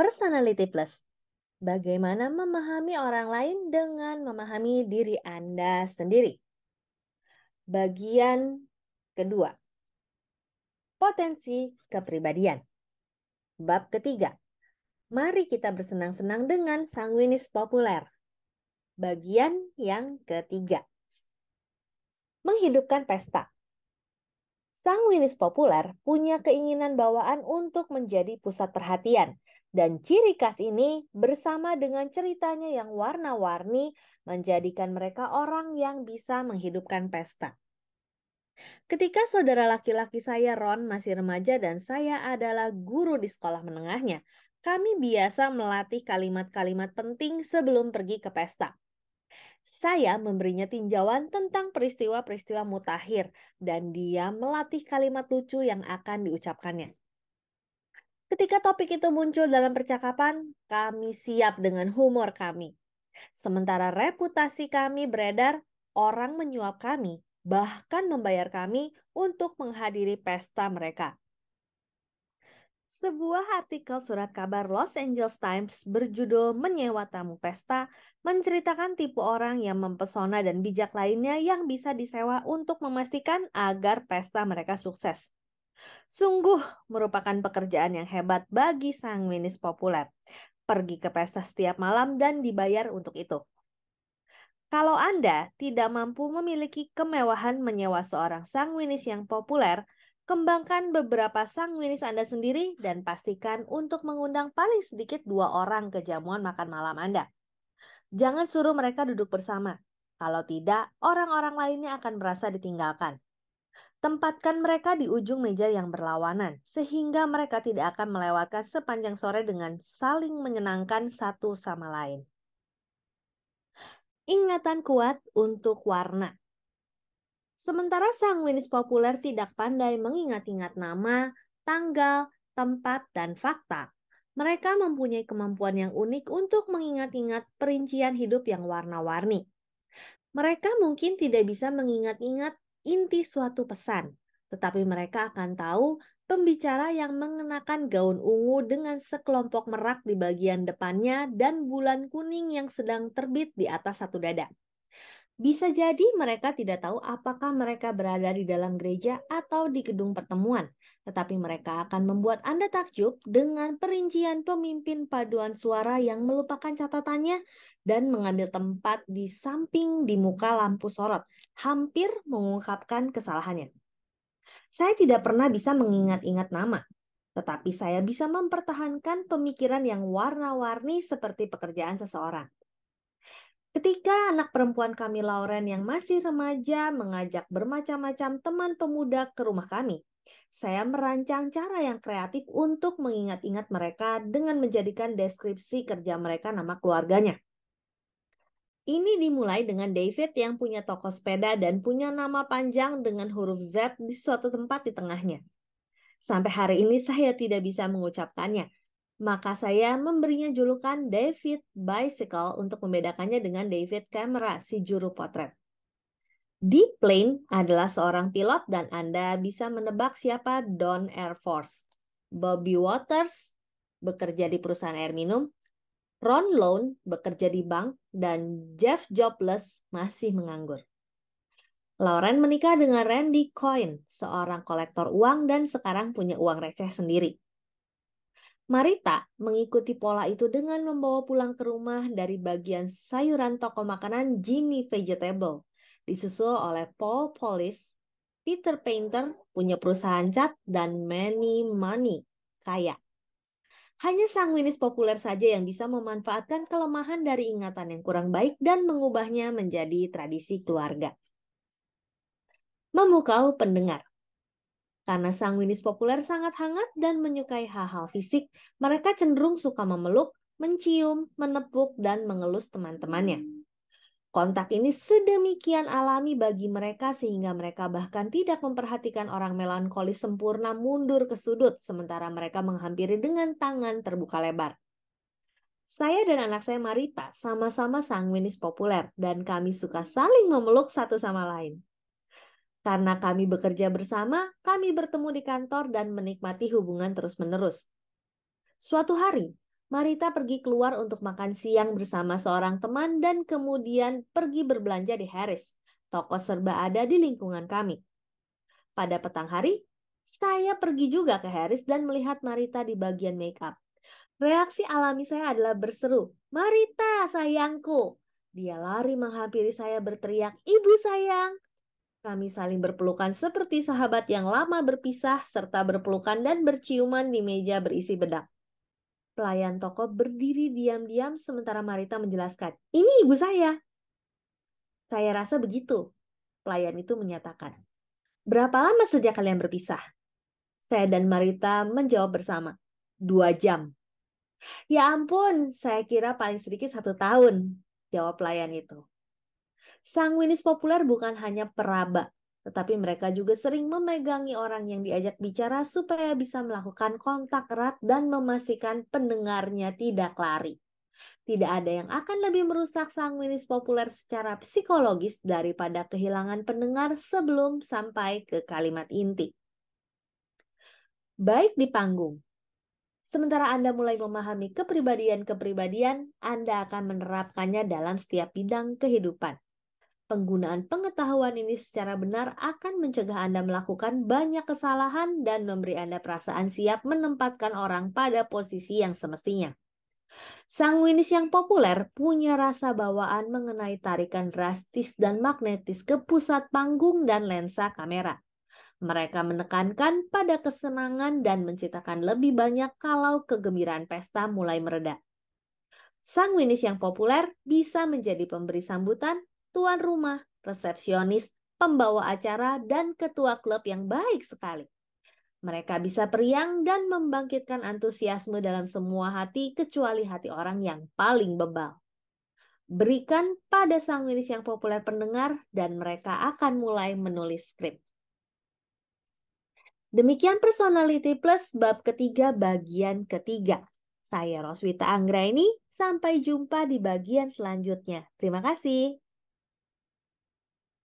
Personality Plus. Bagaimana memahami orang lain dengan memahami diri Anda sendiri? Bagian kedua. Potensi kepribadian. Bab ketiga. Mari kita bersenang-senang dengan sanguinis populer. Bagian yang ketiga. Menghidupkan pesta sang winis populer punya keinginan bawaan untuk menjadi pusat perhatian. Dan ciri khas ini bersama dengan ceritanya yang warna-warni menjadikan mereka orang yang bisa menghidupkan pesta. Ketika saudara laki-laki saya Ron masih remaja dan saya adalah guru di sekolah menengahnya, kami biasa melatih kalimat-kalimat penting sebelum pergi ke pesta. Saya memberinya tinjauan tentang peristiwa-peristiwa mutakhir dan dia melatih kalimat lucu yang akan diucapkannya. Ketika topik itu muncul dalam percakapan, kami siap dengan humor kami. Sementara reputasi kami beredar, orang menyuap kami, bahkan membayar kami untuk menghadiri pesta mereka. Sebuah artikel surat kabar Los Angeles Times berjudul Menyewa Tamu Pesta menceritakan tipe orang yang mempesona dan bijak lainnya yang bisa disewa untuk memastikan agar pesta mereka sukses. Sungguh merupakan pekerjaan yang hebat bagi sang winis populer. Pergi ke pesta setiap malam dan dibayar untuk itu. Kalau Anda tidak mampu memiliki kemewahan menyewa seorang sang minis yang populer, Kembangkan beberapa sanguinis Anda sendiri dan pastikan untuk mengundang paling sedikit dua orang ke jamuan makan malam Anda. Jangan suruh mereka duduk bersama. Kalau tidak, orang-orang lainnya akan merasa ditinggalkan. Tempatkan mereka di ujung meja yang berlawanan, sehingga mereka tidak akan melewatkan sepanjang sore dengan saling menyenangkan satu sama lain. Ingatan kuat untuk warna. Sementara sang winis populer tidak pandai mengingat-ingat nama, tanggal, tempat, dan fakta. Mereka mempunyai kemampuan yang unik untuk mengingat-ingat perincian hidup yang warna-warni. Mereka mungkin tidak bisa mengingat-ingat inti suatu pesan, tetapi mereka akan tahu pembicara yang mengenakan gaun ungu dengan sekelompok merak di bagian depannya dan bulan kuning yang sedang terbit di atas satu dada. Bisa jadi mereka tidak tahu apakah mereka berada di dalam gereja atau di gedung pertemuan, tetapi mereka akan membuat Anda takjub dengan perincian pemimpin paduan suara yang melupakan catatannya dan mengambil tempat di samping di muka lampu sorot, hampir mengungkapkan kesalahannya. Saya tidak pernah bisa mengingat-ingat nama, tetapi saya bisa mempertahankan pemikiran yang warna-warni seperti pekerjaan seseorang. Ketika anak perempuan kami Lauren yang masih remaja mengajak bermacam-macam teman pemuda ke rumah kami, saya merancang cara yang kreatif untuk mengingat-ingat mereka dengan menjadikan deskripsi kerja mereka nama keluarganya. Ini dimulai dengan David yang punya toko sepeda dan punya nama panjang dengan huruf Z di suatu tempat di tengahnya. Sampai hari ini saya tidak bisa mengucapkannya, maka saya memberinya julukan David Bicycle untuk membedakannya dengan David Camera, si juru potret. Di Plane adalah seorang pilot dan Anda bisa menebak siapa Don Air Force. Bobby Waters bekerja di perusahaan air minum, Ron Lone bekerja di bank, dan Jeff Jobless masih menganggur. Lauren menikah dengan Randy Coyne, seorang kolektor uang dan sekarang punya uang receh sendiri. Marita mengikuti pola itu dengan membawa pulang ke rumah dari bagian sayuran toko makanan Jimmy Vegetable, disusul oleh Paul Polis, Peter Painter punya perusahaan cat, dan many Money, kaya. Hanya sang winis populer saja yang bisa memanfaatkan kelemahan dari ingatan yang kurang baik dan mengubahnya menjadi tradisi keluarga. Memukau pendengar karena sanguinis populer sangat hangat dan menyukai hal-hal fisik, mereka cenderung suka memeluk, mencium, menepuk, dan mengelus teman-temannya. Kontak ini sedemikian alami bagi mereka sehingga mereka bahkan tidak memperhatikan orang melankolis sempurna mundur ke sudut sementara mereka menghampiri dengan tangan terbuka lebar. Saya dan anak saya Marita sama-sama sanguinis populer dan kami suka saling memeluk satu sama lain. Karena kami bekerja bersama, kami bertemu di kantor dan menikmati hubungan terus-menerus. Suatu hari, Marita pergi keluar untuk makan siang bersama seorang teman dan kemudian pergi berbelanja di Harris, toko serba ada di lingkungan kami. Pada petang hari, saya pergi juga ke Harris dan melihat Marita di bagian makeup. Reaksi alami saya adalah berseru, "Marita, sayangku!" Dia lari menghampiri saya berteriak, "Ibu sayang!" Kami saling berpelukan seperti sahabat yang lama berpisah serta berpelukan dan berciuman di meja berisi bedak. Pelayan toko berdiri diam-diam sementara Marita menjelaskan, ini ibu saya. Saya rasa begitu, pelayan itu menyatakan. Berapa lama sejak kalian berpisah? Saya dan Marita menjawab bersama, dua jam. Ya ampun, saya kira paling sedikit satu tahun, jawab pelayan itu sanguinis populer bukan hanya peraba, tetapi mereka juga sering memegangi orang yang diajak bicara supaya bisa melakukan kontak erat dan memastikan pendengarnya tidak lari. Tidak ada yang akan lebih merusak sanguinis populer secara psikologis daripada kehilangan pendengar sebelum sampai ke kalimat inti. Baik di panggung. Sementara Anda mulai memahami kepribadian-kepribadian, Anda akan menerapkannya dalam setiap bidang kehidupan. Penggunaan pengetahuan ini secara benar akan mencegah Anda melakukan banyak kesalahan dan memberi Anda perasaan siap menempatkan orang pada posisi yang semestinya. Sanguinis yang populer punya rasa bawaan mengenai tarikan drastis dan magnetis ke pusat panggung dan lensa kamera. Mereka menekankan pada kesenangan dan menciptakan lebih banyak kalau kegembiraan pesta mulai Sang Sanguinis yang populer bisa menjadi pemberi sambutan tuan rumah, resepsionis, pembawa acara, dan ketua klub yang baik sekali. Mereka bisa periang dan membangkitkan antusiasme dalam semua hati kecuali hati orang yang paling bebal. Berikan pada sang milis yang populer pendengar dan mereka akan mulai menulis skrip. Demikian Personality Plus bab ketiga bagian ketiga. Saya Roswita Anggra ini. sampai jumpa di bagian selanjutnya. Terima kasih.